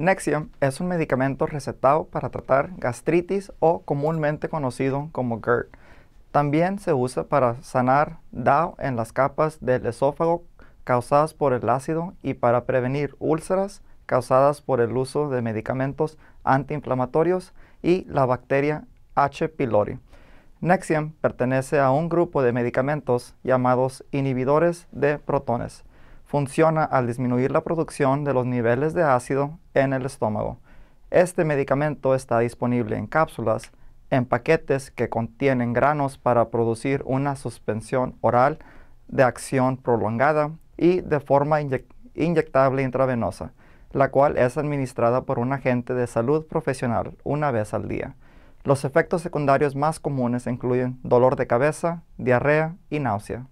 Nexium es un medicamento recetado para tratar gastritis o comúnmente conocido como GERD. También se usa para sanar DAO en las capas del esófago causadas por el ácido y para prevenir úlceras causadas por el uso de medicamentos antiinflamatorios y la bacteria H. pylori. Nexium pertenece a un grupo de medicamentos llamados inhibidores de protones. Funciona al disminuir la producción de los niveles de ácido en el estómago. Este medicamento está disponible en cápsulas, en paquetes que contienen granos para producir una suspensión oral de acción prolongada y de forma inyectable intravenosa, la cual es administrada por un agente de salud profesional una vez al día. Los efectos secundarios más comunes incluyen dolor de cabeza, diarrea y náusea.